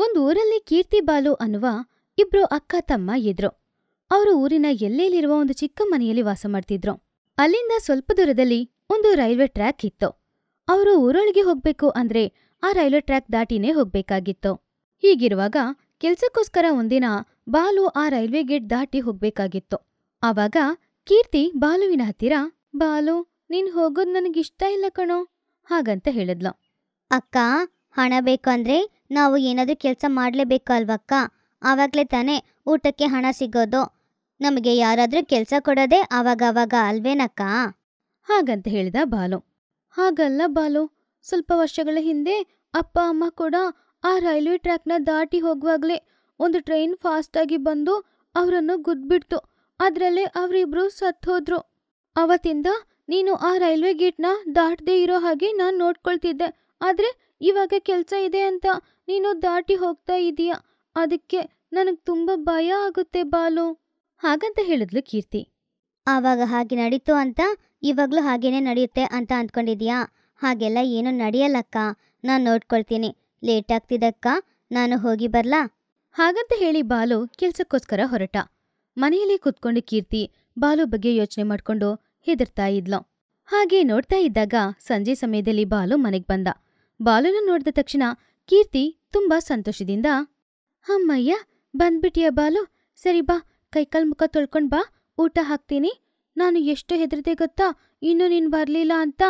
ಒಂದು ಊರಲ್ಲಿ ಕೀರ್ತಿ ಬಾಲು ಅನ್ನುವ ಇಬ್ರು ಅಕ್ಕ ತಮ್ಮ ಇದ್ರು ಅವರು ಊರಿನ ಎಲ್ಲೆಲ್ಲಿರುವ ಒಂದು ಚಿಕ್ಕ ಮನೆಯಲ್ಲಿ ವಾಸ ಮಾಡ್ತಿದ್ರು ಅಲ್ಲಿಂದ ಸ್ವಲ್ಪ ದೂರದಲ್ಲಿ ಒಂದು ರೈಲ್ವೆ ಟ್ರ್ಯಾಕ್ ಇತ್ತು ಅವರು ಊರೊಳಗೆ ಹೋಗ್ಬೇಕು ಅಂದ್ರೆ ಆ ರೈಲ್ವೆ ಟ್ರ್ಯಾಕ್ ದಾಟಿನೇ ಹೋಗ್ಬೇಕಾಗಿತ್ತು ಹೀಗಿರುವಾಗ ಕೆಲ್ಸಕ್ಕೋಸ್ಕರ ಒಂದಿನ ಬಾಲು ಆ ರೈಲ್ವೆ ಗೇಟ್ ದಾಟಿ ಹೋಗ್ಬೇಕಾಗಿತ್ತು ಆವಾಗ ಕೀರ್ತಿ ಬಾಲುವಿನ ಹತ್ತಿರ ಬಾಲು ನೀನ್ ಹೋಗೋದ್ ನನಗಿಷ್ಟ ಇಲ್ಲ ಕಣೋ ಹಾಗಂತ ಹೇಳಿದ್ಲು ಅಕ್ಕ ಹಣ ಬೇಕಂದ್ರೆ ನಾವು ಏನಾದರೂ ಕೆಲಸ ಮಾಡಲೇಬೇಕಲ್ವಕ್ಕ ಆವಾಗಲೇ ತಾನೇ ಊಟಕ್ಕೆ ಹಣ ಸಿಗೋದು ನಮಗೆ ಯಾರಾದರೂ ಕೆಲಸ ಕೊಡೋದೇ ಆವಾಗವಾಗ ಅಲ್ವೇನಕ್ಕ ಹಾಗಂತ ಹೇಳಿದ ಬಾಲು ಹಾಗಲ್ಲ ಬಾಲು ಸ್ವಲ್ಪ ವರ್ಷಗಳ ಹಿಂದೆ ಅಪ್ಪ ಅಮ್ಮ ಕೂಡ ಆ ರೈಲ್ವೆ ಟ್ರ್ಯಾಕ್ನ ದಾಟಿ ಹೋಗುವಾಗಲೇ ಒಂದು ಟ್ರೈನ್ ಫಾಸ್ಟಾಗಿ ಬಂದು ಅವರನ್ನು ಗುದ್ಬಿಡ್ತು ಅದರಲ್ಲೇ ಅವರಿಬ್ಬರು ಸತ್ತೋದ್ರು ಅವತ್ತಿಂದ ನೀನು ಆ ರೈಲ್ವೆ ಗೇಟ್ನ ದಾಟದೇ ಇರೋ ಹಾಗೆ ನಾನು ನೋಡ್ಕೊಳ್ತಿದ್ದೆ ಆದರೆ ಇವಾಗ ಕೆಲಸ ಇದೆ ಅಂತ ನೀನು ದಾಟಿ ಹೋಗ್ತಾ ಇದೀಯ ಅದಕ್ಕೆ ನನಗೆ ತುಂಬ ಭಯ ಆಗುತ್ತೆ ಬಾಲು ಹಾಗಂತ ಹೇಳಿದ್ಲು ಕೀರ್ತಿ ಆವಾಗ ಹಾಗೆ ನಡೀತು ಅಂತ ಇವಾಗ್ಲೂ ಹಾಗೇನೆ ನಡೆಯುತ್ತೆ ಅಂತ ಅಂದ್ಕೊಂಡಿದ್ಯಾ ಹಾಗೆಲ್ಲ ಏನು ನಡೆಯಲ್ಲಕ್ಕ ನಾನು ನೋಡ್ಕೊಳ್ತೀನಿ ಲೇಟ್ ಆಗ್ತಿದ್ದಕ್ಕ ನಾನು ಹೋಗಿ ಬರ್ಲಾ ಹಾಗಂತ ಹೇಳಿ ಬಾಲು ಕೆಲ್ಸಕ್ಕೋಸ್ಕರ ಹೊರಟ ಮನೆಯಲ್ಲಿ ಕುತ್ಕೊಂಡು ಕೀರ್ತಿ ಬಾಲು ಬಗ್ಗೆ ಯೋಚನೆ ಮಾಡ್ಕೊಂಡು ಹೆದರ್ತಾ ಇದ್ಲು ಹಾಗೆ ನೋಡ್ತಾ ಇದ್ದಾಗ ಸಂಜೆ ಸಮಯದಲ್ಲಿ ಬಾಲು ಮನೆಗೆ ಬಂದ ಬಾಲುನ ನೋಡಿದ ತಕ್ಷಣ ಕೀರ್ತಿ ತುಂಬಾ ಸಂತೋಷದಿಂದ ಅಮ್ಮಯ್ಯ ಬಂದ್ಬಿಟ್ಟಿಯ ಬಾಲು ಸರಿ ಬಾ ಕೈಕಾಲ್ ಮುಖ ತೊಳ್ಕೊಂಡ್ ಬಾ ಊಟ ಹಾಕ್ತೀನಿ ನಾನು ಎಷ್ಟು ಹೆದರದೆ ಗೊತ್ತಾ ಇನ್ನೂ ನೀನ್ ಬರ್ಲಿಲ್ಲ ಅಂತ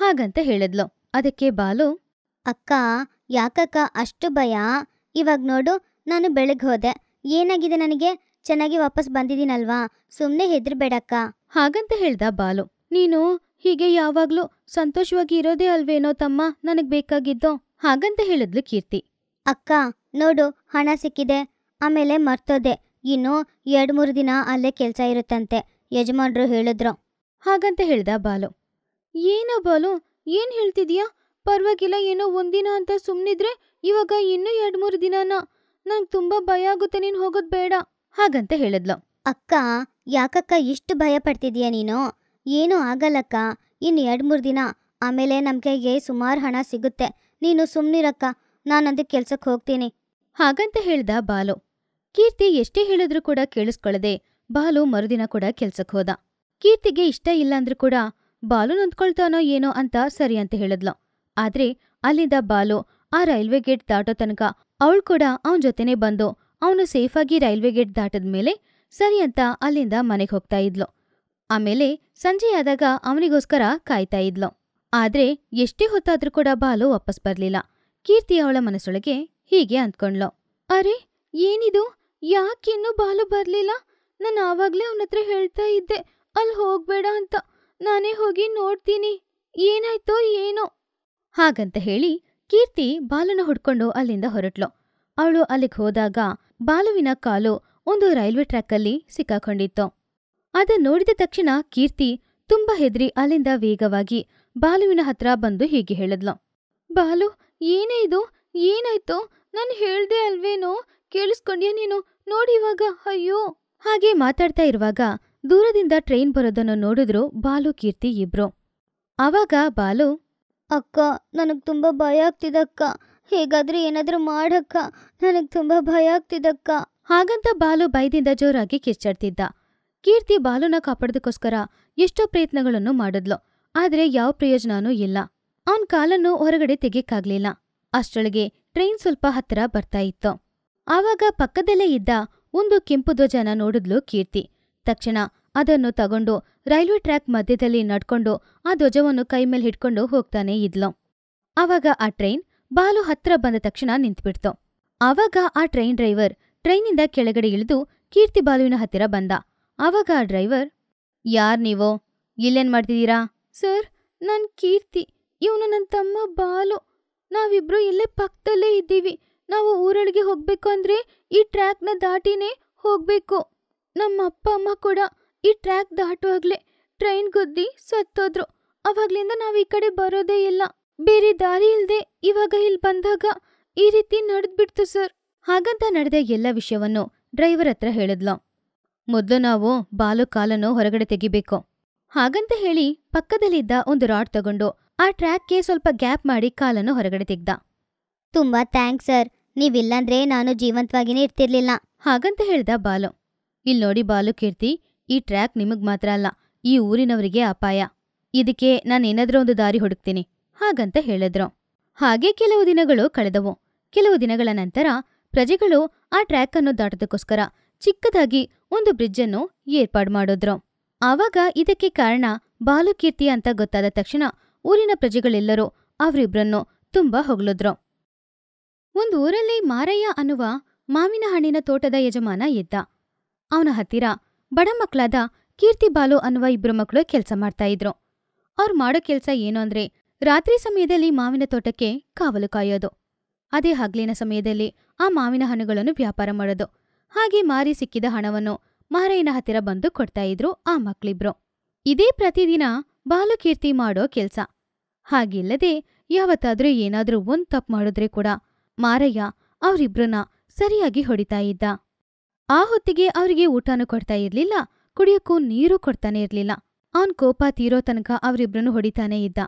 ಹಾಗಂತ ಹೇಳದ್ಲು ಅದಕ್ಕೆ ಬಾಲು ಅಕ್ಕ ಯಾಕಕ್ಕ ಅಷ್ಟು ಭಯ ಇವಾಗ ನೋಡು ನಾನು ಬೆಳಗ್ಗೆ ಹೋದೆ ಏನಾಗಿದೆ ನನಗೆ ಚೆನ್ನಾಗಿ ವಾಪಸ್ ಬಂದಿದ್ದೀನಲ್ವಾ ಸುಮ್ಮನೆ ಹೆದರ್ಬೇಡಕ್ಕ ಹಾಗಂತ ಹೇಳ್ದ ಬಾಲು ನೀನು ಹೀಗೆ ಯಾವಾಗ್ಲೂ ಸಂತೋಷವಾಗಿ ಇರೋದೇ ಅಲ್ವೇನೋ ತಮ್ಮ ನನಗ್ ಬೇಕಾಗಿದ್ದು ಹಾಗಂತ ಹೇಳಿದ್ಲು ಕೀರ್ತಿ ಅಕ್ಕ ನೋಡು ಹಣ ಸಿಕ್ಕಿದೆ ಆಮೇಲೆ ಮರ್ತೋದೆ ಇನ್ನು ಎರಡು ಮೂರು ದಿನ ಅಲ್ಲೇ ಕೆಲಸ ಇರುತ್ತಂತೆ ಯಜಮಾನ್ರು ಹೇಳಿದ್ರು ಹಾಗಂತ ಹೇಳ್ದ ಬಾಲು ಏನೋ ಬಾಲು ಏನ್ ಹೇಳ್ತಿದೀಯ ಪರ್ವಾಗಿಲ್ಲ ಏನೋ ಒಂದಿನ ಅಂತ ಸುಮ್ಮನಿದ್ರೆ ಇವಾಗ ಇನ್ನೂ ಎರಡು ಮೂರು ದಿನನ ನಂಗೆ ತುಂಬಾ ಭಯ ಆಗುತ್ತೆ ನೀನು ಹೋಗೋದು ಬೇಡ ಹಾಗಂತ ಹೇಳಿದ್ಲು ಅಕ್ಕ ಯಾಕಕ್ಕ ಇಷ್ಟು ಭಯ ಪಡ್ತಿದ್ಯಾ ನೀನು ಏನೂ ಆಗಲ್ಲಕ್ಕ ಇನ್ನು ಎರಡು ಮೂರು ದಿನ ಆಮೇಲೆ ನಮ್ ಕೈಗೆ ಸುಮಾರು ಹಣ ಸಿಗುತ್ತೆ ನೀನು ಸುಮ್ಮನಿರಕ್ಕ ನಾನಂದು ಕೆಲ್ಸಕ್ಕೆ ಹೋಗ್ತೀನಿ ಹಾಗಂತ ಹೇಳ್ದ ಬಾಲು ಕೀರ್ತಿ ಎಷ್ಟೇ ಹೇಳಿದ್ರೂ ಕೂಡ ಕೇಳಿಸ್ಕೊಳ್ಳದೆ ಬಾಲು ಮರುದಿನ ಕೂಡ ಕೆಲ್ಸಕ್ಕೆ ಹೋದ ಕೀರ್ತಿಗೆ ಇಷ್ಟ ಇಲ್ಲ ಅಂದ್ರೂ ಕೂಡ ಬಾಲು ನೊಂದ್ಕೊಳ್ತಾನೋ ಏನೋ ಅಂತ ಸರಿ ಅಂತ ಹೇಳಿದ್ಲು ಆದ್ರೆ ಅಲ್ಲಿಂದ ಬಾಲು ಆ ರೈಲ್ವೆ ಗೇಟ್ ದಾಟೋ ತನಕ ಅವಳು ಕೂಡ ಅವನ್ ಜೊತೆನೆ ಬಂದು ಅವನು ಸೇಫಾಗಿ ರೈಲ್ವೆ ಗೇಟ್ ದಾಟದ ಮೇಲೆ ಸರಿ ಅಂತ ಅಲ್ಲಿಂದ ಮನೆಗೆ ಹೋಗ್ತಾ ಇದ್ಲು ಆಮೇಲೆ ಸಂಜೆಯಾದಾಗ ಅವನಿಗೋಸ್ಕರ ಕಾಯ್ತಾ ಇದ್ಲು ಆದ್ರೆ ಎಷ್ಟೇ ಹೊತ್ತಾದ್ರೂ ಕೂಡ ಬಾಲು ವಾಪಸ್ ಬರ್ಲಿಲ್ಲ ಕೀರ್ತಿ ಅವಳ ಮನಸ್ಸೊಳಗೆ ಹೀಗೆ ಅಂದ್ಕೊಂಡ್ಲು ಅರೆ ಏನಿದು ಯಾಕಿನ್ನೂ ಬಾಲು ಬರ್ಲಿಲ್ಲ ನಾನು ಆವಾಗ್ಲೇ ಅವನ ಹತ್ರ ಹೇಳ್ತಾ ಇದ್ದೆ ಅಲ್ಲಿ ಹೋಗ್ಬೇಡ ಅಂತ ನಾನೇ ಹೋಗಿ ನೋಡ್ತೀನಿ ಏನಾಯ್ತೋ ಏನೋ ಹಾಗಂತ ಹೇಳಿ ಕೀರ್ತಿ ಬಾಲನ ಹುಡ್ಕೊಂಡು ಅಲ್ಲಿಂದ ಹೊರಟ್ಲು ಅವಳು ಅಲ್ಲಿಗೆ ಹೋದಾಗ ಬಾಲುವಿನ ಕಾಲು ಒಂದು ರೈಲ್ವೆ ಟ್ರ್ಯಾಕಲ್ಲಿ ಸಿಕ್ಕಾಕೊಂಡಿತ್ತು ಅದನ್ನ ನೋಡಿದ ತಕ್ಷಣ ಕೀರ್ತಿ ತುಂಬಾ ಹೆದ್ರಿ ಅಲ್ಲಿಂದ ವೇಗವಾಗಿ ಬಾಲುವಿನ ಹತ್ರ ಬಂದು ಹೀಗೆ ಹೇಳಿದ್ಲು ಬಾಲು ಏನೇ ಇದು ಏನಾಯ್ತು ನಾನು ಹೇಳ್ದೆ ಅಲ್ವೇನೋ ಕೇಳಿಸ್ಕೊಂಡ್ಯ ನೀನು ನೋಡಿವಾಗ ಅಯ್ಯೋ ಹಾಗೆ ಮಾತಾಡ್ತಾ ಇರುವಾಗ ದೂರದಿಂದ ಟ್ರೈನ್ ಬರೋದನ್ನು ನೋಡಿದ್ರು ಬಾಲು ಕೀರ್ತಿ ಇಬ್ರು ಅವಾಗ ಬಾಲು ಅಕ್ಕ ನನಗೆ ತುಂಬಾ ಭಯ ಆಗ್ತಿದಕ್ಕ ಹೇಗಾದ್ರೆ ಏನಾದರೂ ಮಾಡಕ್ಕ ನನಗೆ ತುಂಬಾ ಭಯ ಆಗ್ತಿದಕ್ಕ ಹಾಗಂತ ಬಾಲು ಬೈದಿಂದ ಜೋರಾಗಿ ಕಿಚ್ಚಾಡ್ತಿದ್ದ ಕೀರ್ತಿ ಬಾಲುನ ಕಾಪಾಡೋದಕ್ಕೋಸ್ಕರ ಎಷ್ಟೋ ಪ್ರಯತ್ನಗಳನ್ನು ಮಾಡಿದ್ಲು ಆದರೆ ಯಾವ ಪ್ರಯೋಜನನೂ ಇಲ್ಲ ಅವನ್ ಕಾಲನ್ನು ಹೊರಗಡೆ ತೆಗೆಕಾಗ್ಲಿಲ್ಲ ಅಷ್ಟೊಳಗೆ ಟ್ರೈನ್ ಸ್ವಲ್ಪ ಹತ್ತಿರ ಬರ್ತಾ ಇತ್ತು ಆವಾಗ ಪಕ್ಕದಲ್ಲೇ ಇದ್ದ ಒಂದು ಕೆಂಪು ಧ್ವಜನ ನೋಡಿದ್ಲು ಕೀರ್ತಿ ತಕ್ಷಣ ಅದನ್ನು ತಗೊಂಡು ರೈಲ್ವೆ ಟ್ರ್ಯಾಕ್ ಮಧ್ಯದಲ್ಲಿ ನಡ್ಕೊಂಡು ಆ ಧ್ವಜವನ್ನು ಕೈಮೇಲೆ ಹಿಡ್ಕೊಂಡು ಹೋಗ್ತಾನೆ ಇದ್ಲು ಆವಾಗ ಆ ಟ್ರೈನ್ ಬಾಲು ಹತ್ತಿರ ಬಂದ ತಕ್ಷಣ ನಿಂತ್ಬಿಡ್ತು ಆವಾಗ ಆ ಟ್ರೈನ್ ಡ್ರೈವರ್ ಟ್ರೈನಿಂದ ಕೆಳಗಡೆ ಇಳಿದು ಕೀರ್ತಿ ಬಾಲುವಿನ ಹತ್ತಿರ ಬಂದ ಆವಾಗ ಆ ಡ್ರೈವರ್ ಯಾರ್ ನೀವು ಇಲ್ಲೇನ್ ಮಾಡ್ತಿದ್ದೀರಾ ಸರ್ ನಾನು ಕೀರ್ತಿ ಇವನು ನನ್ನ ತಮ್ಮ ಬಾಲು ನಾವಿಬ್ರು ಇಲ್ಲೇ ಪಕ್ಕದಲ್ಲೇ ಇದ್ದೀವಿ ನಾವು ಊರೊಳಗೆ ಹೋಗಬೇಕು ಅಂದರೆ ಈ ಟ್ರ್ಯಾಕ್ನ ದಾಟಿನೇ ಹೋಗಬೇಕು ನಮ್ಮ ಅಪ್ಪ ಅಮ್ಮ ಕೂಡ ಈ ಟ್ರ್ಯಾಕ್ ದಾಟುವಾಗಲೇ ಟ್ರೈನ್ ಗುದ್ದಿ ಸತ್ತೋದ್ರು ಅವಾಗ್ಲಿಂದ ನಾವು ಈ ಕಡೆ ಬರೋದೇ ಇಲ್ಲ ಬೇರೆ ದಾರಿ ಇಲ್ಲದೆ ಇವಾಗ ಇಲ್ಲಿ ಬಂದಾಗ ಈ ರೀತಿ ನಡೆದ್ಬಿಡ್ತು ಸರ್ ಹಾಗಂತ ನಡೆದ ಎಲ್ಲ ವಿಷಯವನ್ನು ಡ್ರೈವರ್ ಹತ್ರ ಹೇಳಿದ್ಲ ಮೊದಲು ನಾವು ಬಾಲು ಕಾಲನ್ನು ಹೊರಗಡೆ ತೆಗಿಬೇಕು ಹಾಗಂತ ಹೇಳಿ ಪಕ್ಕದಲ್ಲಿದ್ದ ಒಂದು ರಾಡ್ ತಗೊಂಡು ಆ ಟ್ರ್ಯಾಕ್ಗೆ ಸ್ವಲ್ಪ ಗ್ಯಾಪ್ ಮಾಡಿ ಕಾಲನ್ನು ಹೊರಗಡೆ ತೆಗ್ದ ತುಂಬಾ ಥ್ಯಾಂಕ್ಸ್ ಸರ್ ನೀವಿಲ್ಲಾಂದ್ರೆ ನಾನು ಜೀವಂತವಾಗಿನೇ ಇರ್ತಿರ್ಲಿಲ್ಲ ಹಾಗಂತ ಹೇಳ್ದ ಬಾಲು ಇಲ್ ನೋಡಿ ಬಾಲು ಕೀರ್ತಿ ಈ ಟ್ರ್ಯಾಕ್ ನಿಮಗ್ ಮಾತ್ರ ಅಲ್ಲ ಈ ಊರಿನವರಿಗೆ ಅಪಾಯ ಇದಕ್ಕೆ ನಾನೇನಾದ್ರೂ ಒಂದು ದಾರಿ ಹುಡುಕ್ತೀನಿ ಹಾಗಂತ ಹೇಳಿದ್ರು ಹಾಗೆ ಕೆಲವು ದಿನಗಳು ಕಳೆದವು ಕೆಲವು ದಿನಗಳ ನಂತರ ಪ್ರಜೆಗಳು ಆ ಟ್ರ್ಯಾಕ್ ಅನ್ನು ದಾಟೋದಕ್ಕೋಸ್ಕರ ಚಿಕ್ಕದಾಗಿ ಒಂದು ಬ್ರಿಡ್ಜ್ ಅನ್ನು ಏರ್ಪಾಡು ಮಾಡಿದ್ರು ಆವಾಗ ಇದಕ್ಕೆ ಕಾರಣ ಬಾಲುಕೀರ್ತಿ ಅಂತ ಗೊತ್ತಾದ ತಕ್ಷಣ ಊರಿನ ಪ್ರಜೆಗಳೆಲ್ಲರೂ ಅವರಿಬ್ರನ್ನು ತುಂಬಾ ಹೊಗಳಿದ್ರು ಒಂದು ಊರಲ್ಲಿ ಮಾರಯ್ಯ ಅನ್ನುವ ಮಾವಿನ ಹಣ್ಣಿನ ತೋಟದ ಯಜಮಾನ ಇದ್ದ ಅವನ ಹತ್ತಿರ ಬಡ ಮಕ್ಕಳಾದ ಕೀರ್ತಿ ಬಾಲು ಅನ್ನುವ ಇಬ್ಬರು ಮಕ್ಕಳು ಕೆಲಸ ಮಾಡ್ತಾ ಇದ್ರು ಅವ್ರು ಮಾಡೋ ಕೆಲಸ ಏನು ಅಂದ್ರೆ ರಾತ್ರಿ ಸಮಯದಲ್ಲಿ ಮಾವಿನ ತೋಟಕ್ಕೆ ಕಾವಲು ಕಾಯೋದು ಅದೇ ಹಗಲಿನ ಸಮಯದಲ್ಲಿ ಆ ಮಾವಿನ ಹಣ್ಣುಗಳನ್ನು ವ್ಯಾಪಾರ ಮಾಡೋದು ಹಾಗೆ ಮಾರಿ ಸಿಕ್ಕಿದ ಹಣವನ್ನು ಮಾರಯ್ಯನ ಹತ್ತಿರ ಬಂದು ಕೊಡ್ತಾ ಇದ್ರು ಆ ಮಕ್ಳಿಬ್ರು ಇದೇ ಪ್ರತಿದಿನ ಬಾಲಕೀರ್ತಿ ಮಾಡೋ ಕೆಲ್ಸ ಹಾಗಿಲ್ಲದೆ ಯಾವತ್ತಾದ್ರೂ ಏನಾದ್ರೂ ಒಂದ್ ತಪ್ಪು ಮಾಡಿದ್ರೆ ಕೂಡ ಮಾರಯ್ಯ ಅವರಿಬ್ರನ್ನ ಸರಿಯಾಗಿ ಹೊಡಿತಾ ಇದ್ದ ಆ ಹೊತ್ತಿಗೆ ಅವರಿಗೆ ಊಟನೂ ಕೊಡ್ತಾ ಇರ್ಲಿಲ್ಲ ಕುಡಿಯಕ್ಕೂ ನೀರು ಕೊಡ್ತಾನೆ ಇರ್ಲಿಲ್ಲ ಅವನ್ ಕೋಪ ತೀರೋ ತನಕ ಅವರಿಬ್ರನ್ನು ಹೊಡಿತಾನೇ ಇದ್ದ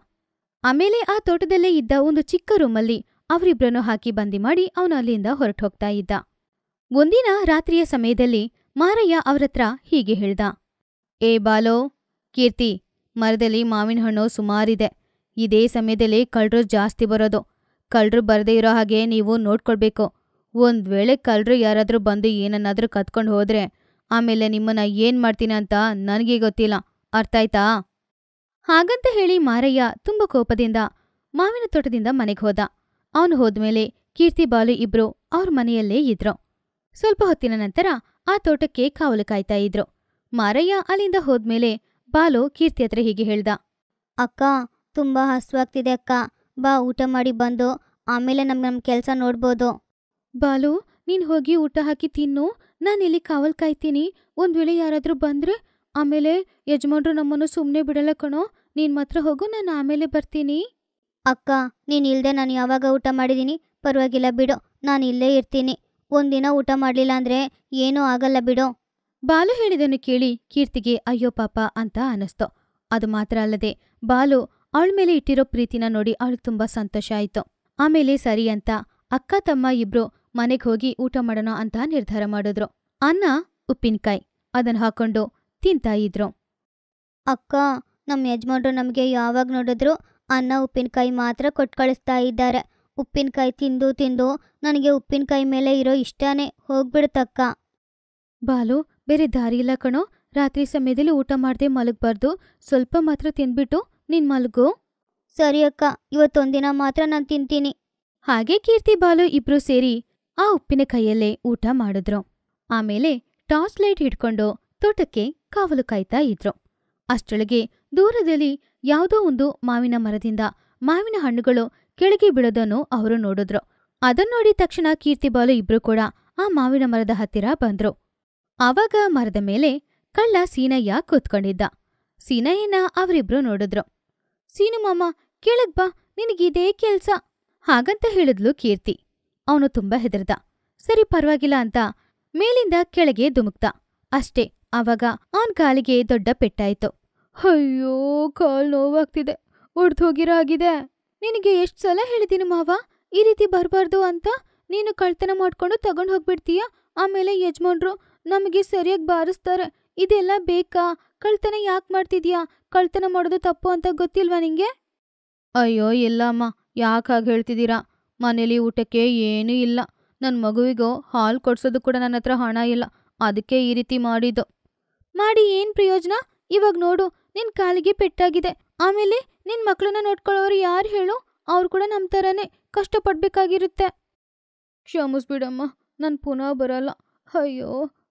ಆಮೇಲೆ ಆ ತೋಟದಲ್ಲೇ ಇದ್ದ ಒಂದು ಚಿಕ್ಕ ರೂಮಲ್ಲಿ ಅವರಿಬ್ರನ್ನು ಹಾಕಿ ಬಂದಿ ಮಾಡಿ ಅವನು ಅಲ್ಲಿಂದ ಹೊರಟು ಹೋಗ್ತಾ ಇದ್ದ ಒಂದಿನ ರಾತ್ರಿಯ ಸಮಯದಲ್ಲಿ ಮಾರಯ್ಯ ಅವರತ್ರ ಹೀಗೆ ಹೇಳ್ದ ಏ ಬಾಲೋ ಕೀರ್ತಿ ಮರದಲ್ಲಿ ಮಾವಿನ ಹಣ್ಣು ಸುಮಾರಿದೆ ಇದೇ ಸಮಯದಲ್ಲಿ ಕಳ್ಳರು ಜಾಸ್ತಿ ಬರೋದು ಕಳ್ಳರು ಬರದೇ ಇರೋ ಹಾಗೆ ನೀವು ನೋಡ್ಕೊಳ್ಬೇಕು ಒಂದ್ ವೇಳೆ ಕಳ್ಳರು ಯಾರಾದರೂ ಬಂದು ಏನನ್ನಾದರೂ ಕತ್ಕೊಂಡು ಹೋದ್ರೆ ಆಮೇಲೆ ನಿಮ್ಮನ್ನ ಏನ್ ಮಾಡ್ತೀನಿ ಅಂತ ನನಗೆ ಗೊತ್ತಿಲ್ಲ ಅರ್ಥ ಆಯ್ತಾ ಹಾಗಂತ ಹೇಳಿ ಮಾರಯ್ಯ ತುಂಬ ಕೋಪದಿಂದ ಮಾವಿನ ತೋಟದಿಂದ ಮನೆಗೆ ಹೋದ ಅವನು ಹೋದ್ಮೇಲೆ ಕೀರ್ತಿ ಬಾಲು ಇಬ್ರು ಅವ್ರ ಮನೆಯಲ್ಲೇ ಇದ್ರು ಸ್ವಲ್ಪ ಹೊತ್ತಿನ ನಂತರ ಆ ತೋಟಕ್ಕೆ ಕಾವಲು ಕಾಯ್ತಾ ಇದ್ರು ಮಾರಯ್ಯ ಅಲ್ಲಿಂದ ಹೋದ್ಮೇಲೆ ಬಾಲು ಕೀರ್ತಿ ಹತ್ರ ಹೀಗೆ ಹೇಳ್ದ ಅಕ್ಕ ತುಂಬಾ ಹಸುವಾಗ್ತಿದೆ ಅಕ್ಕ ಬಾ ಊಟ ಮಾಡಿ ಬಂದು ಆಮೇಲೆ ನಮ್ ನಮ್ ಕೆಲಸ ನೋಡ್ಬೋದು ಬಾಲು ನೀನು ಹೋಗಿ ಊಟ ಹಾಕಿ ತಿನ್ನು ನಾನಿಲ್ಲಿ ಕಾವಲ್ ಕಾಯ್ತೀನಿ ಒಂದ್ ವೇಳೆ ಯಾರಾದರೂ ಬಂದ್ರೆ ಆಮೇಲೆ ಯಜಮಾನ್ರು ನಮ್ಮನ್ನು ಸುಮ್ಮನೆ ಬಿಡಲ್ಲ ಕಣೋ ನೀನು ಮಾತ್ರ ಹೋಗು ನಾನು ಆಮೇಲೆ ಬರ್ತೀನಿ ಅಕ್ಕ ನೀನು ಇಲ್ಲದೆ ನಾನು ಯಾವಾಗ ಊಟ ಮಾಡಿದೀನಿ ಪರವಾಗಿಲ್ಲ ಬಿಡು ನಾನು ಇಲ್ಲೇ ಇರ್ತೀನಿ ಒಂದಿನ ಊಟ ಮಾಡಲಿಲ್ಲ ಅಂದ್ರೆ ಏನೂ ಆಗಲ್ಲ ಬಿಡು ಬಾಲು ಹೇಳಿದನ್ನು ಕೇಳಿ ಕೀರ್ತಿಗೆ ಅಯ್ಯೋ ಪಾಪ ಅಂತ ಅನಿಸ್ತೋ ಅದು ಮಾತ್ರ ಅಲ್ಲದೆ ಬಾಲು ಅವಳ ಮೇಲೆ ಇಟ್ಟಿರೋ ಪ್ರೀತಿನ ನೋಡಿ ಅವಳಿಗೆ ತುಂಬಾ ಸಂತೋಷ ಆಯಿತು ಆಮೇಲೆ ಸರಿ ಅಂತ ಅಕ್ಕ ತಮ್ಮ ಇಬ್ರು ಮನೆಗೆ ಹೋಗಿ ಊಟ ಮಾಡೋಣ ಅಂತ ನಿರ್ಧಾರ ಮಾಡಿದ್ರು ಅನ್ನ ಉಪ್ಪಿನಕಾಯಿ ಅದನ್ನ ಹಾಕೊಂಡು ತಿಂತಾ ಇದ್ರು ಅಕ್ಕ ನಮ್ಮ ಯಜಮಾನ್ರು ನಮಗೆ ಯಾವಾಗ ನೋಡಿದ್ರು ಅನ್ನ ಉಪ್ಪಿನಕಾಯಿ ಮಾತ್ರ ಕೊಟ್ಕಳಿಸ್ತಾ ಇದ್ದಾರೆ ಉಪ್ಪಿನಕಾಯಿ ತಿಂದು ತಿಂದು ನನಗೆ ಉಪ್ಪಿನಕಾಯಿ ಮೇಲೆ ಇರೋ ಇಷ್ಟನೇ ಹೋಗ್ಬಿಡ್ತಕ್ಕ ಬಾಲು ಬೇರೆ ದಾರಿ ಇಲ್ಲ ಕಣೋ ರಾತ್ರಿ ಸಮಯದಲ್ಲಿ ಊಟ ಮಾಡದೆ ಮಲಗಬಾರ್ದು ಸ್ವಲ್ಪ ಮಾತ್ರ ತಿಂದ್ಬಿಟ್ಟು ನಿನ್ ಮಲಗು ಸರಿ ಅಕ್ಕ ಇವತ್ತೊಂದಿನ ಮಾತ್ರ ನಾನು ತಿಂತೀನಿ ಹಾಗೆ ಕೀರ್ತಿ ಬಾಲು ಇಬ್ರು ಸೇರಿ ಆ ಉಪ್ಪಿನ ಕೈಯಲ್ಲೇ ಊಟ ಮಾಡಿದ್ರು ಆಮೇಲೆ ಟಾರ್ಚ್ ಲೈಟ್ ಹಿಡ್ಕೊಂಡು ತೋಟಕ್ಕೆ ಕಾವಲು ಕಾಯ್ತಾ ಇದ್ರು ಅಷ್ಟೊಳಗೆ ದೂರದಲ್ಲಿ ಯಾವುದೋ ಒಂದು ಮಾವಿನ ಮರದಿಂದ ಮಾವಿನ ಹಣ್ಣುಗಳು ಕೆಳಗೆ ಬೀಳೋದನ್ನು ಅವರು ನೋಡಿದ್ರು ಅದನ್ನ ನೋಡಿ ತಕ್ಷಣ ಕೀರ್ತಿ ಬಾಲು ಇಬ್ರು ಕೂಡ ಆ ಮಾವಿನ ಮರದ ಹತ್ತಿರ ಬಂದ್ರು ಆವಾಗ ಮರದ ಮೇಲೆ ಕಳ್ಳ ಸೀನಯ್ಯ ಕೂತ್ಕೊಂಡಿದ್ದ ಸೀನಯ್ಯನ ಅವರಿಬ್ರು ನೋಡಿದ್ರು ಸೀನು ಮಾಮ ಕೇಳಕ್ ಬಾ ನಿನಗಿದೇ ಕೆಲ್ಸ ಹಾಗಂತ ಹೇಳಿದ್ಲು ಕೀರ್ತಿ ಅವನು ತುಂಬಾ ಹೆದರ್ದ ಸರಿ ಪರವಾಗಿಲ್ಲ ಅಂತ ಮೇಲಿಂದ ಕೆಳಗೆ ಧುಮುಕ್ತ ಅಷ್ಟೇ ಆವಾಗ ಅವನ್ ಕಾಲಿಗೆ ದೊಡ್ಡ ಪೆಟ್ಟಾಯ್ತು ಅಯ್ಯೋ ಕಾಲ್ ನೋವಾಗ್ತಿದೆ ಹೋಗಿರೋ ಆಗಿದೆ ನಿನಗೆ ಎಷ್ಟು ಸಲ ಹೇಳಿದ್ದೀನಿ ಮಾವ ಈ ರೀತಿ ಬರಬಾರ್ದು ಅಂತ ನೀನು ಕಳ್ತನ ಮಾಡಿಕೊಂಡು ತಗೊಂಡು ಹೋಗ್ಬಿಡ್ತೀಯ ಆಮೇಲೆ ಯಜಮಾನ್ರು ನಮಗೆ ಸರಿಯಾಗಿ ಬಾರಿಸ್ತಾರೆ ಇದೆಲ್ಲ ಬೇಕಾ ಕಳ್ತನ ಯಾಕೆ ಮಾಡ್ತಿದ್ಯಾ ಕಳ್ತನ ಮಾಡೋದು ತಪ್ಪು ಅಂತ ಗೊತ್ತಿಲ್ವಾ ನಿಂಗೆ ಅಯ್ಯೋ ಇಲ್ಲ ಅಮ್ಮ ಯಾಕೆ ಹಾಗೆ ಹೇಳ್ತಿದ್ದೀರಾ ಮನೇಲಿ ಊಟಕ್ಕೆ ಏನೂ ಇಲ್ಲ ನನ್ನ ಮಗುವಿಗೂ ಹಾಲು ಕೊಡ್ಸೋದು ಕೂಡ ನನ್ನ ಹತ್ರ ಹಣ ಇಲ್ಲ ಅದಕ್ಕೆ ಈ ರೀತಿ ಮಾಡಿದ್ದು ಮಾಡಿ ಏನು ಪ್ರಯೋಜನ ಇವಾಗ ನೋಡು ನಿನ್ನ ಕಾಲಿಗೆ ಪೆಟ್ಟಾಗಿದೆ ಆಮೇಲೆ ನಿನ್ ಮಕ್ಕಳನ್ನ ನೋಡ್ಕೊಳ್ಳೋರು ಯಾರು ಹೇಳು ಅವ್ರು ಕೂಡ ನಮ್ಮ ಥರನೇ ಕಷ್ಟಪಡಬೇಕಾಗಿರುತ್ತೆ ಕ್ಷಮಿಸ್ಬಿಡಮ್ಮ ನಾನು ಪುನಃ ಬರಲ್ಲ ಅಯ್ಯೋ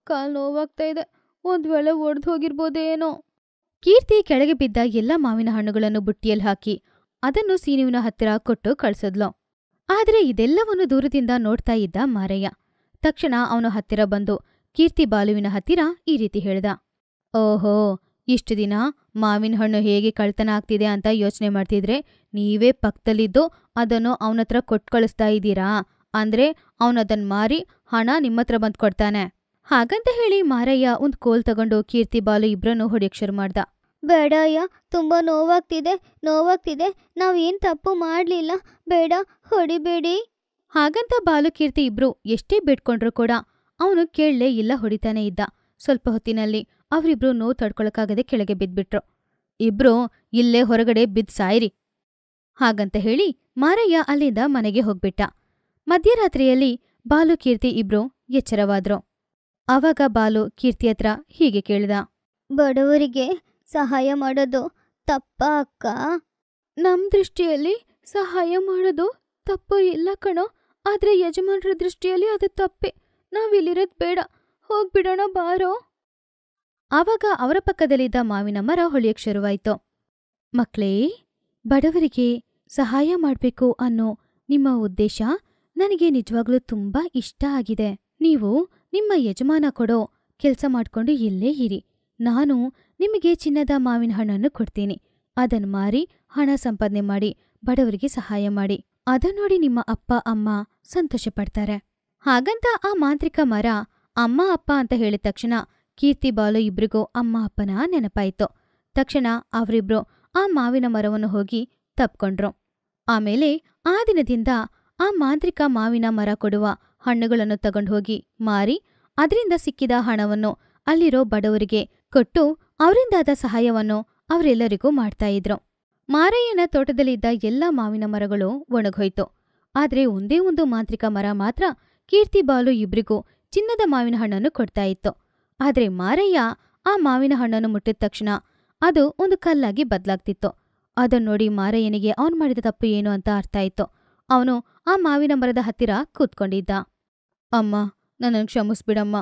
ಕಾಲ್ ನೋವಾಗ್ತಾ ಇದೆ ಒಂದ್ ವೇಳೆ ಒಡೆದು ಹೋಗಿರ್ಬೋದೇನೋ ಕೀರ್ತಿ ಕೆಳಗೆ ಬಿದ್ದ ಎಲ್ಲ ಮಾವಿನ ಹಣ್ಣುಗಳನ್ನು ಬುಟ್ಟಿಯಲ್ಲಿ ಹಾಕಿ ಅದನ್ನು ಸೀನುವಿನ ಹತ್ತಿರ ಕೊಟ್ಟು ಕಳ್ಸದ್ಲೋ ಆದರೆ ಇದೆಲ್ಲವನ್ನು ದೂರದಿಂದ ನೋಡ್ತಾ ಇದ್ದ ಮಾರಯ್ಯ ತಕ್ಷಣ ಅವನು ಹತ್ತಿರ ಬಂದು ಕೀರ್ತಿ ಬಾಲುವಿನ ಹತ್ತಿರ ಈ ರೀತಿ ಹೇಳ್ದ ಓಹೋ ಇಷ್ಟು ದಿನ ಮಾವಿನ ಹಣ್ಣು ಹೇಗೆ ಕಳ್ತನ ಆಗ್ತಿದೆ ಅಂತ ಯೋಚನೆ ಮಾಡ್ತಿದ್ರೆ ನೀವೇ ಪಕ್ಕದಲ್ಲಿದ್ದು ಅದನ್ನು ಅವನ ಹತ್ರ ಕೊಟ್ಟು ಕಳಿಸ್ತಾ ಇದ್ದೀರಾ ಅಂದರೆ ಅವನು ಮಾರಿ ಹಣ ನಿಮ್ಮ ಹತ್ರ ಬಂದು ಕೊಡ್ತಾನೆ ಹಾಗಂತ ಹೇಳಿ ಮಾರಯ್ಯ ಒಂದು ಕೋಲ್ ತಗೊಂಡು ಕೀರ್ತಿ ಬಾಲು ಇಬ್ಬರನ್ನು ಹೊಡೆಯಕ್ಕೆ ಶುರು ಮಾಡ್ದ ಬೇಡಯ್ಯ ತುಂಬಾ ನೋವಾಗ್ತಿದೆ ನೋವಾಗ್ತಿದೆ ನಾವೇನ್ ತಪ್ಪು ಮಾಡಲಿಲ್ಲ ಬೇಡ ಹೊಡಿಬೇಡಿ ಹಾಗಂತ ಬಾಲು ಕೀರ್ತಿ ಇಬ್ರು ಎಷ್ಟೇ ಬಿಟ್ಕೊಂಡ್ರು ಕೂಡ ಅವನು ಕೇಳಲೇ ಇಲ್ಲ ಹೊಡಿತಾನೆ ಇದ್ದ ಸ್ವಲ್ಪ ಹೊತ್ತಿನಲ್ಲಿ ಅವರಿಬ್ರು ನೋವು ತಡ್ಕೊಳಕ್ಕಾಗದೆ ಕೆಳಗೆ ಬಿದ್ಬಿಟ್ರು ಇಬ್ರು ಇಲ್ಲೇ ಹೊರಗಡೆ ಬಿದ್ ಸಾಯಿರಿ ಹಾಗಂತ ಹೇಳಿ ಮಾರಯ್ಯ ಅಲ್ಲಿಂದ ಮನೆಗೆ ಹೋಗ್ಬಿಟ್ಟ ಮಧ್ಯರಾತ್ರಿಯಲ್ಲಿ ಬಾಲು ಕೀರ್ತಿ ಇಬ್ರು ಎಚ್ಚರವಾದ್ರು ಆವಾಗ ಬಾಲು ಕೀರ್ತಿ ಹತ್ರ ಹೀಗೆ ಕೇಳಿದ ಬಡವರಿಗೆ ಸಹಾಯ ಮಾಡೋದು ತಪ್ಪ ಅಕ್ಕ ನಮ್ ದೃಷ್ಟಿಯಲ್ಲಿ ಸಹಾಯ ಮಾಡೋದು ತಪ್ಪು ಇಲ್ಲ ಕಣೋ ಆದ್ರೆ ಯಜಮಾನರ ದೃಷ್ಟಿಯಲ್ಲಿ ಅದು ತಪ್ಪೆ ನಾವಿಲ್ಲಿರೋದ್ ಬೇಡ ಹೋಗ್ಬಿಡೋಣ ಬಾರೋ ಆವಾಗ ಅವರ ಪಕ್ಕದಲ್ಲಿದ್ದ ಮಾವಿನ ಮರ ಹೊಳಿಯಕ್ಕೆ ಶುರುವಾಯಿತು ಮಕ್ಕಳೇ ಬಡವರಿಗೆ ಸಹಾಯ ಮಾಡಬೇಕು ಅನ್ನೋ ನಿಮ್ಮ ಉದ್ದೇಶ ನನಗೆ ನಿಜವಾಗ್ಲೂ ತುಂಬಾ ಇಷ್ಟ ಆಗಿದೆ ನೀವು ನಿಮ್ಮ ಯಜಮಾನ ಕೊಡೋ ಕೆಲಸ ಮಾಡಿಕೊಂಡು ಇಲ್ಲೇ ಇರಿ ನಾನು ನಿಮಗೆ ಚಿನ್ನದ ಮಾವಿನ ಹಣ್ಣನ್ನು ಕೊಡ್ತೀನಿ ಅದನ್ನು ಮಾರಿ ಹಣ ಸಂಪಾದನೆ ಮಾಡಿ ಬಡವರಿಗೆ ಸಹಾಯ ಮಾಡಿ ಅದನ್ನು ನೋಡಿ ನಿಮ್ಮ ಅಪ್ಪ ಅಮ್ಮ ಸಂತೋಷ ಪಡ್ತಾರೆ ಹಾಗಂತ ಆ ಮಾಂತ್ರಿಕ ಮರ ಅಮ್ಮ ಅಪ್ಪ ಅಂತ ಹೇಳಿದ ತಕ್ಷಣ ಕೀರ್ತಿ ಬಾಲು ಇಬ್ರಿಗೂ ಅಮ್ಮ ಅಪ್ಪನ ನೆನಪಾಯಿತು ತಕ್ಷಣ ಅವರಿಬ್ರು ಆ ಮಾವಿನ ಮರವನ್ನು ಹೋಗಿ ತಪ್ಕೊಂಡ್ರು ಆಮೇಲೆ ಆ ದಿನದಿಂದ ಆ ಮಾಂತ್ರಿಕ ಮಾವಿನ ಮರ ಕೊಡುವ ಹಣ್ಣುಗಳನ್ನು ತಗೊಂಡು ಹೋಗಿ ಮಾರಿ ಅದರಿಂದ ಸಿಕ್ಕಿದ ಹಣವನ್ನು ಅಲ್ಲಿರೋ ಬಡವರಿಗೆ ಕೊಟ್ಟು ಅವರಿಂದಾದ ಸಹಾಯವನ್ನು ಅವರೆಲ್ಲರಿಗೂ ಮಾಡ್ತಾ ಇದ್ರು ಮಾರಯ್ಯನ ತೋಟದಲ್ಲಿದ್ದ ಎಲ್ಲ ಮಾವಿನ ಮರಗಳು ಒಣಗೋಯ್ತು ಆದರೆ ಒಂದೇ ಒಂದು ಮಾಂತ್ರಿಕ ಮರ ಮಾತ್ರ ಕೀರ್ತಿ ಬಾಲು ಇಬ್ರಿಗೂ ಚಿನ್ನದ ಮಾವಿನ ಹಣ್ಣನ್ನು ಕೊಡ್ತಾ ಇತ್ತು ಆದರೆ ಮಾರಯ್ಯ ಆ ಮಾವಿನ ಹಣ್ಣನ್ನು ಮುಟ್ಟಿದ ತಕ್ಷಣ ಅದು ಒಂದು ಕಲ್ಲಾಗಿ ಬದಲಾಗ್ತಿತ್ತು ಅದನ್ನು ನೋಡಿ ಮಾರಯ್ಯನಿಗೆ ಅವನು ಮಾಡಿದ ತಪ್ಪು ಏನು ಅಂತ ಅರ್ಥ ಆಯಿತು ಅವನು ಆ ಮಾವಿನ ಮರದ ಹತ್ತಿರ ಕೂತ್ಕೊಂಡಿದ್ದ ಅಮ್ಮ ನನ್ನನ್ನು ಕ್ಷಮಿಸ್ಬಿಡಮ್ಮ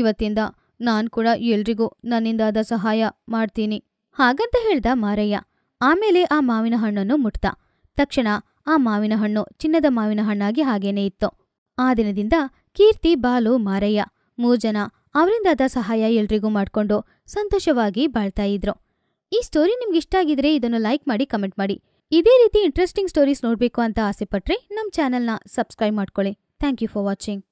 ಇವತ್ತಿಂದ ನಾನು ಕೂಡ ಎಲ್ರಿಗೂ ನನ್ನಿಂದಾದ ಸಹಾಯ ಮಾಡ್ತೀನಿ ಹಾಗಂತ ಹೇಳ್ದ ಮಾರಯ್ಯ ಆಮೇಲೆ ಆ ಮಾವಿನ ಹಣ್ಣನ್ನು ಮುಟ್ತ ತಕ್ಷಣ ಆ ಮಾವಿನ ಹಣ್ಣು ಚಿನ್ನದ ಮಾವಿನ ಹಣ್ಣಾಗಿ ಹಾಗೇನೇ ಇತ್ತು ಆ ದಿನದಿಂದ ಕೀರ್ತಿ ಬಾಲು ಮಾರಯ್ಯ ಮೂಜನ ಅವರಿಂದಾದ ಸಹಾಯ ಎಲ್ರಿಗೂ ಮಾಡಿಕೊಂಡು ಸಂತೋಷವಾಗಿ ಬಾಳ್ತಾ ಇದ್ರು ಈ ಸ್ಟೋರಿ ನಿಮ್ಗೆ ಇಷ್ಟ ಆಗಿದ್ರೆ ಇದನ್ನು ಲೈಕ್ ಮಾಡಿ ಕಮೆಂಟ್ ಮಾಡಿ ಇದೇ ರೀತಿ ಇಂಟ್ರೆಸ್ಟಿಂಗ್ ಸ್ಟೋರೀಸ್ ನೋಡಬೇಕು ಅಂತ ಆಸೆಪಟ್ರೆ ನಮ್ಮ ಚಾನೆಲ್ನ ಸಬ್ಸ್ಕ್ರೈಬ್ ಮಾಡ್ಕೊಳ್ಳಿ ಥ್ಯಾಂಕ್ ಯು ಫಾರ್ ವಾಚಿಂಗ್